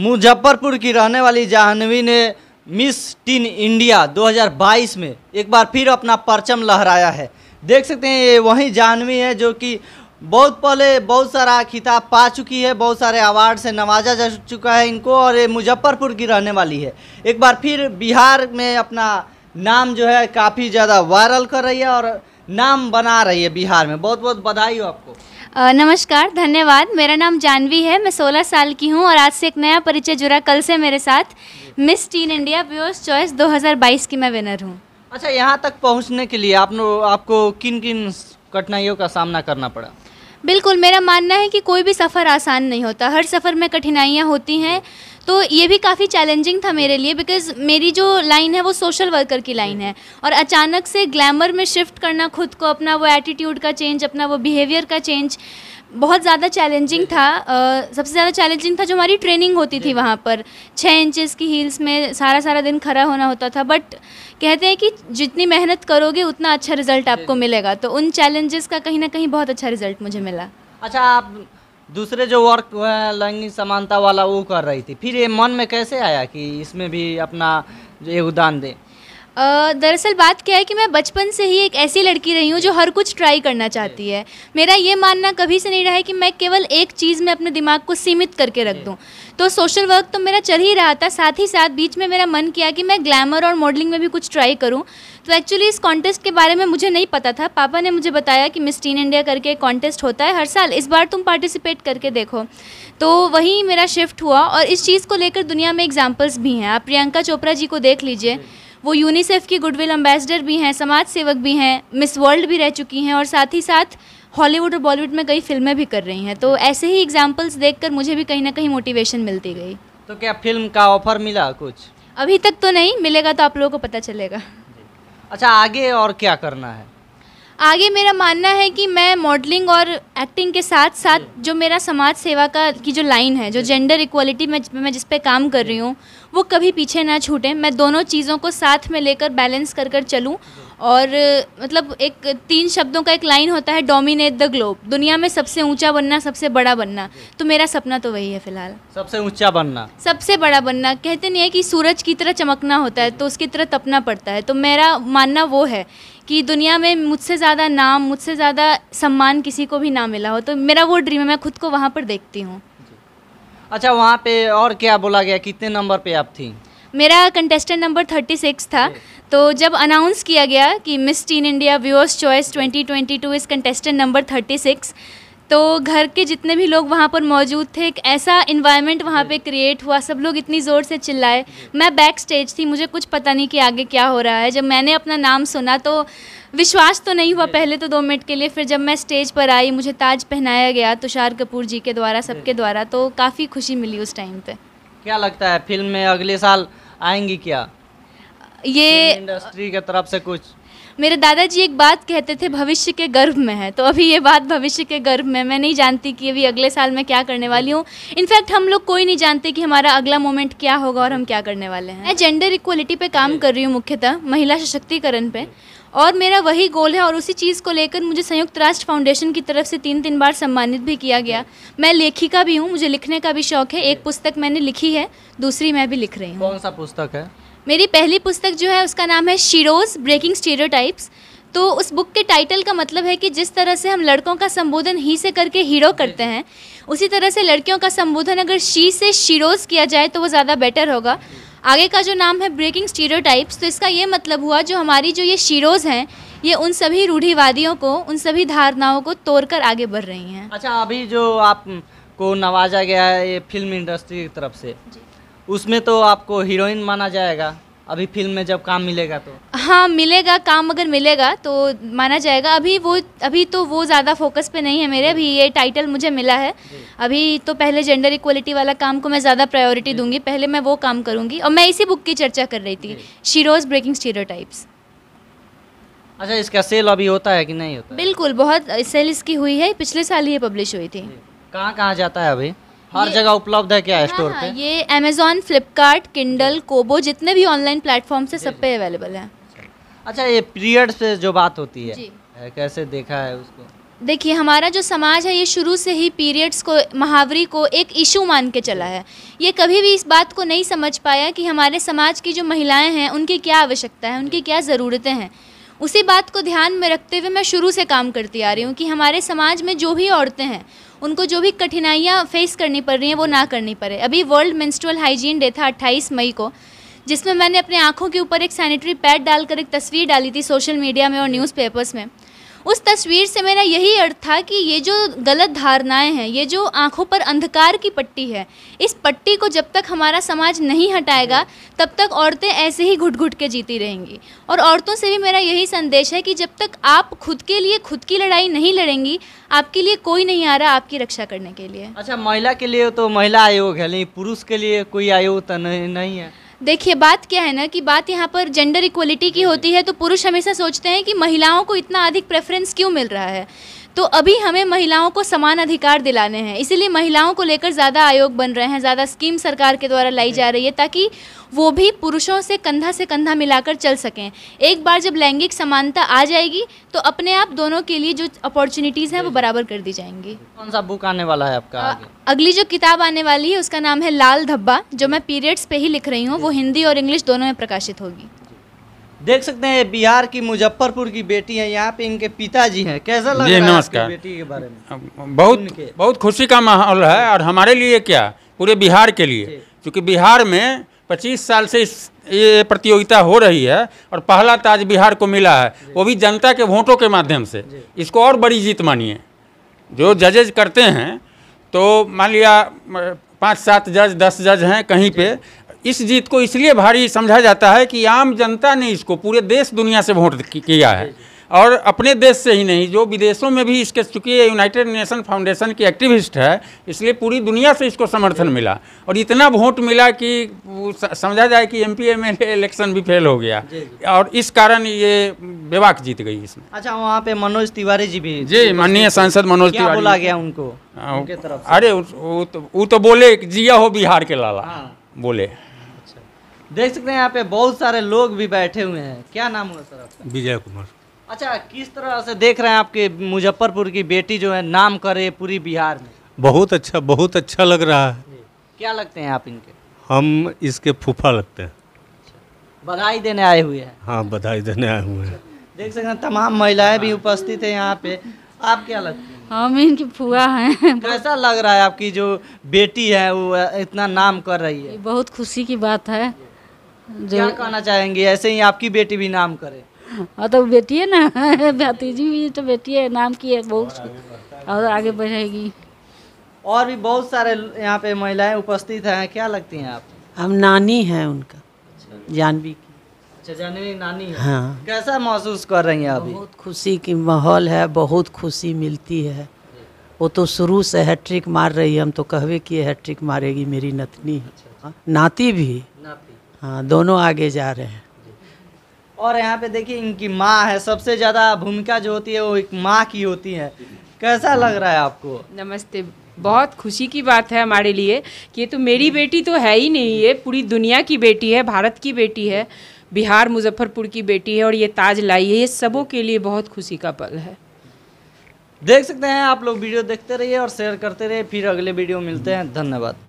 मुजफ्फरपुर की रहने वाली जाह्नवी ने मिस टीन इंडिया 2022 में एक बार फिर अपना परचम लहराया है देख सकते हैं ये वही जाह्नवी है जो कि बहुत पहले बहुत सारा खिताब पा चुकी है बहुत सारे अवार्ड से नवाजा जा चुका है इनको और ये मुजफ्फरपुर की रहने वाली है एक बार फिर बिहार में अपना नाम जो है काफ़ी ज़्यादा वायरल कर रही है और नाम बना रही है बिहार में बहुत बहुत बधाई हो आपको नमस्कार धन्यवाद मेरा नाम जानवी है मैं 16 साल की हूँ और आज से एक नया परिचय जुड़ा कल से मेरे साथ Miss Teen India Viewers Choice 2022 की मैं विनर हूँ अच्छा यहाँ तक पहुँचने के लिए आपने आपको किन किन कठिनाइयों का सामना करना पड़ा बिल्कुल मेरा मानना है कि कोई भी सफ़र आसान नहीं होता हर सफ़र में कठिनाइयाँ होती हैं तो ये भी काफ़ी चैलेंजिंग था मेरे लिए बिकॉज मेरी जो लाइन है वो सोशल वर्कर की लाइन है और अचानक से ग्लैमर में शिफ्ट करना खुद को अपना वो एटीट्यूड का चेंज अपना वो बिहेवियर का चेंज बहुत ज़्यादा चैलेंजिंग था आ, सबसे ज़्यादा चैलेंजिंग था जो हमारी ट्रेनिंग होती थी वहाँ पर छः इंचेस की हील्स में सारा सारा दिन खड़ा होना होता था बट कहते हैं कि जितनी मेहनत करोगे उतना अच्छा रिजल्ट आपको मिलेगा तो उन चैलेंजेस का कहीं ना कहीं बहुत अच्छा रिजल्ट मुझे मिला अच्छा आप दूसरे जो वर्क लैंगिक समानता वाला वो कर रही थी फिर ये मन में कैसे आया कि इसमें भी अपना योगदान दें दरअसल बात क्या है कि मैं बचपन से ही एक ऐसी लड़की रही हूँ जो हर कुछ ट्राई करना चाहती है मेरा ये मानना कभी से नहीं रहा है कि मैं केवल एक चीज़ में अपने दिमाग को सीमित करके रख दूँ तो सोशल वर्क तो मेरा चल ही रहा था साथ ही साथ बीच में मेरा मन किया कि मैं ग्लैमर और मॉडलिंग में भी कुछ ट्राई करूँ तो एक्चुअली इस कॉन्टेस्ट के बारे में मुझे नहीं पता था पापा ने मुझे बताया कि मिस टीन इंडिया करके एक कॉन्टेस्ट होता है हर साल इस बार तुम पार्टिसिपेट करके देखो तो वहीं मेरा शिफ्ट हुआ और इस चीज़ को लेकर दुनिया में एग्जाम्पल्स भी हैं आप प्रियंका चोपड़ा जी को देख लीजिए वो यूनिसेफ की गुडविल एम्बेसडर भी हैं समाज सेवक भी हैं मिस वर्ल्ड भी रह चुकी हैं और साथ ही साथ हॉलीवुड और बॉलीवुड में कई फिल्में भी कर रही हैं तो ऐसे ही एग्जाम्पल्स देख मुझे भी कहीं ना कहीं मोटिवेशन मिलती गई तो क्या फिल्म का ऑफर मिला कुछ अभी तक तो नहीं मिलेगा तो आप लोगों को पता चलेगा अच्छा आगे और क्या करना है आगे मेरा मानना है कि मैं मॉडलिंग और एक्टिंग के साथ साथ जो मेरा समाज सेवा का की जो लाइन है जो जेंडर इक्वलिटी में मैं जिस पे काम कर रही हूँ वो कभी पीछे ना छूटे मैं दोनों चीज़ों को साथ में लेकर बैलेंस कर कर चलूँ और मतलब एक तीन शब्दों का एक लाइन होता है डोमिनेट द ग्लोब दुनिया में सबसे ऊंचा बनना सबसे बड़ा बनना तो मेरा सपना तो वही है फिलहाल सबसे ऊंचा बनना सबसे बड़ा बनना कहते नहीं है कि सूरज की तरह चमकना होता है तो उसकी तरह तपना पड़ता है तो मेरा मानना वो है कि दुनिया में मुझसे ज़्यादा नाम मुझसे ज़्यादा सम्मान किसी को भी ना मिला हो तो मेरा वो ड्रीम है मैं खुद को वहाँ पर देखती हूँ अच्छा वहाँ पे और क्या बोला गया कितने नंबर पे आप थी मेरा कंटेस्टेंट नंबर थर्टी सिक्स था तो जब अनाउंस किया गया कि Miss Teen India Viewers Choice 2022 is contestant number 36 तो घर के जितने भी लोग वहाँ पर मौजूद थे एक ऐसा इन्वायरमेंट वहाँ पे क्रिएट हुआ सब लोग इतनी ज़ोर से चिल्लाए मैं बैक स्टेज थी मुझे कुछ पता नहीं कि आगे क्या हो रहा है जब मैंने अपना नाम सुना तो विश्वास तो नहीं हुआ पहले तो दो मिनट के लिए फिर जब मैं स्टेज पर आई मुझे ताज पहनाया गया तुषार कपूर जी के द्वारा सबके द्वारा तो काफ़ी खुशी मिली उस टाइम पर क्या लगता है फिल्म में अगले साल आएंगी क्या ये इंडस्ट्री के तरफ से कुछ मेरे दादाजी एक बात कहते थे भविष्य के गर्भ में है तो अभी ये बात भविष्य के गर्भ में मैं नहीं जानती कि अभी अगले साल मैं क्या करने वाली हूँ इनफैक्ट हम लोग कोई नहीं जानते कि हमारा अगला मोमेंट क्या होगा और हम क्या करने वाले हैं मैं जेंडर इक्वलिटी पे काम कर रही हूँ मुख्यतः महिला सशक्तिकरण पे और मेरा वही गोल है और उसी चीज़ को लेकर मुझे संयुक्त राष्ट्र फाउंडेशन की तरफ से तीन तीन बार सम्मानित भी किया गया मैं लेखिका भी हूँ मुझे लिखने का भी शौक है एक पुस्तक मैंने लिखी है दूसरी मैं भी लिख रही हूँ कौन सा पुस्तक है मेरी पहली पुस्तक जो है उसका नाम है शीरोज़ ब्रेकिंग स्टेरियोटाइप्स तो उस बुक के टाइटल का मतलब है कि जिस तरह से हम लड़कों का संबोधन ही से करके हीरो करते हैं उसी तरह से लड़कियों का संबोधन अगर शी से शीरोज़ किया जाए तो वो ज़्यादा बेटर होगा आगे का जो नाम है ब्रेकिंग स्टीरियोटाइप्स तो इसका ये मतलब हुआ जो हमारी जो ये शीरोज़ हैं ये उन सभी रूढ़ीवादियों को उन सभी धारणाओं को तोड़कर आगे बढ़ रही हैं अच्छा अभी जो आपको नवाजा गया है ये फिल्म इंडस्ट्री की तरफ से उसमें तो आपको हीरोइन माना जाएगा अभी फिल्म में जब काम मिलेगा तो हाँ मिलेगा काम अगर मिलेगा तो माना जाएगा अभी वो अभी तो वो ज़्यादा फोकस पे नहीं है मेरे अभी ये टाइटल मुझे मिला है अभी तो पहले जेंडर इक्वलिटी वाला काम को मैं ज़्यादा प्रायोरिटी दूंगी पहले मैं वो काम करूँगी और मैं इसी बुक की चर्चा कर रही थी शीरोज ब्रेकिंग स्टीरो अच्छा इसका सेल अभी होता है कि नहीं होता बिल्कुल बहुत सेल इसकी हुई है पिछले साल ही पब्लिश हुई थी कहाँ कहाँ जाता है अभी हर जगह उपलब्ध है क्या स्टोर हाँ, हाँ, पे ये अमेजोन फ्लिपकार्ट किंडल कोबो जितने भी ऑनलाइन प्लेटफॉर्म से सब पे अवेलेबल है अच्छा ये पीरियड से जो बात होती है कैसे देखा है उसको देखिए हमारा जो समाज है ये शुरू से ही पीरियड्स को महावरी को एक इशू मान के चला है ये कभी भी इस बात को नहीं समझ पाया कि हमारे समाज की जो महिलाएं हैं उनकी क्या आवश्यकता है उनकी क्या ज़रूरतें हैं उसी बात को ध्यान में रखते हुए मैं शुरू से काम करती आ रही हूँ कि हमारे समाज में जो भी औरतें हैं उनको जो भी कठिनाइयाँ फेस करनी पड़ रही हैं वो ना करनी पड़े अभी वर्ल्ड मेंस्ट्रुअल हाइजीन डे था अट्ठाईस मई को जिसमें मैंने अपने आँखों के ऊपर एक सैनिटरी पैड डालकर एक तस्वीर डाली थी सोशल मीडिया में और न्यूज़पेपर्स में उस तस्वीर से मेरा यही अर्थ था कि ये जो गलत धारणाएं हैं ये जो आंखों पर अंधकार की पट्टी है इस पट्टी को जब तक हमारा समाज नहीं हटाएगा तब तक औरतें ऐसे ही घुट घुट के जीती रहेंगी और औरतों से भी मेरा यही संदेश है कि जब तक आप खुद के लिए खुद की लड़ाई नहीं लड़ेंगी आपके लिए कोई नहीं आ रहा आपकी रक्षा करने के लिए अच्छा महिला के लिए तो महिला आयोग है लेकिन पुरुष के लिए कोई आयोग तो नहीं है देखिए बात क्या है ना कि बात यहाँ पर जेंडर इक्वलिटी की होती है तो पुरुष हमेशा सोचते हैं कि महिलाओं को इतना अधिक प्रेफरेंस क्यों मिल रहा है तो अभी हमें महिलाओं को समान अधिकार दिलाने हैं इसीलिए महिलाओं को लेकर ज़्यादा आयोग बन रहे हैं ज़्यादा स्कीम सरकार के द्वारा लाई जा रही है ताकि वो भी पुरुषों से कंधा से कंधा मिलाकर चल सकें एक बार जब लैंगिक समानता आ जाएगी तो अपने आप दोनों के लिए जो अपॉर्चुनिटीज़ हैं वो बराबर कर दी जाएंगी कौन सा बुक आने वाला है आपका आ, अगली जो किताब आने वाली है उसका नाम है लाल धब्बा जो मैं पीरियड्स पे ही लिख रही हूँ वो हिंदी और इंग्लिश दोनों में प्रकाशित होगी देख सकते हैं बिहार की मुजफ्फरपुर की बेटी है यहाँ पे इनके पिताजी हैं कैसा लग रहा है बेटी के बारे में बहुत बहुत खुशी का माहौल है और हमारे लिए क्या पूरे बिहार के लिए क्योंकि बिहार में 25 साल से ये प्रतियोगिता हो रही है और पहला ताज बिहार को मिला है वो भी जनता के वोटों के माध्यम से इसको और बड़ी जीत मानिए जो जजेज करते हैं तो मान लिया पाँच सात जज दस जज हैं कहीं पे इस जीत को इसलिए भारी समझा जाता है कि आम जनता ने इसको पूरे देश दुनिया से वोट किया है और अपने देश से ही नहीं जो विदेशों में भी इसके चूँकि यूनाइटेड नेशन फाउंडेशन की एक्टिविस्ट है इसलिए पूरी दुनिया से इसको समर्थन मिला और इतना वोट मिला कि समझा जाए कि एम पी इलेक्शन भी फेल हो गया और इस कारण ये बेवाक जीत गई इसमें अच्छा वहाँ पे मनोज तिवारी जी भी जी माननीय सांसद मनोज तिवारी बोला गया उनको हाँ, अरे वो तो, तो बोले जिया हो बिहार के लाला हाँ। बोले देख सकते हैं यहाँ पे बहुत सारे लोग भी बैठे हुए हैं क्या नाम हुआ सर आपका विजय कुमार अच्छा किस तरह से देख रहे हैं आपके मुजफ्फरपुर की बेटी जो है नाम करे पूरी बिहार में बहुत अच्छा बहुत अच्छा लग रहा है क्या लगते हैं आप इनके हम इसके फूफा लगते हैं अच्छा। बधाई देने आए हुए हैं हाँ बधाई देने आए हुए हैं देख सकते हैं तमाम महिलाएं भी उपस्थित है यहाँ पे आप क्या लगते हैं हम इनकी फुआ हैं कैसा लग रहा है आपकी जो बेटी है वो इतना नाम कर रही है बहुत खुशी की बात है क्या कहना चाहेंगे ऐसे ही आपकी बेटी भी नाम करे हाँ तो बेटी है ना भतीजी भी तो बेटी है नाम की है बहुत और आगे बढ़ेगी और भी बहुत सारे यहाँ पे महिलाएं उपस्थित हैं क्या लगती हैं आप हम नानी हैं उनका अच्छा। जानवी की अच्छा जानवी नानी है हाँ कैसा महसूस कर रही हैं अभी बहुत खुशी की माहौल है बहुत खुशी मिलती है वो तो शुरू से हैट्रिक मार रही है हम तो कहवे की हैट्रिक मारेगी मेरी नतनी अच्छा, अच्छा। है हाँ, नाती भी नाती हाँ दोनों आगे जा रहे हैं और यहाँ पे देखिए इनकी माँ है सबसे ज़्यादा भूमिका जो होती है वो एक माँ की होती है कैसा लग रहा है आपको नमस्ते बहुत खुशी की बात है हमारे लिए कि ये तो मेरी बेटी तो है ही नहीं ये पूरी दुनिया की बेटी है भारत की बेटी है बिहार मुजफ्फरपुर की बेटी है और ये ताज लाई है ये सबों के लिए बहुत खुशी का पल है देख सकते हैं आप लोग वीडियो देखते रहिए और शेयर करते रहिए फिर अगले वीडियो मिलते हैं धन्यवाद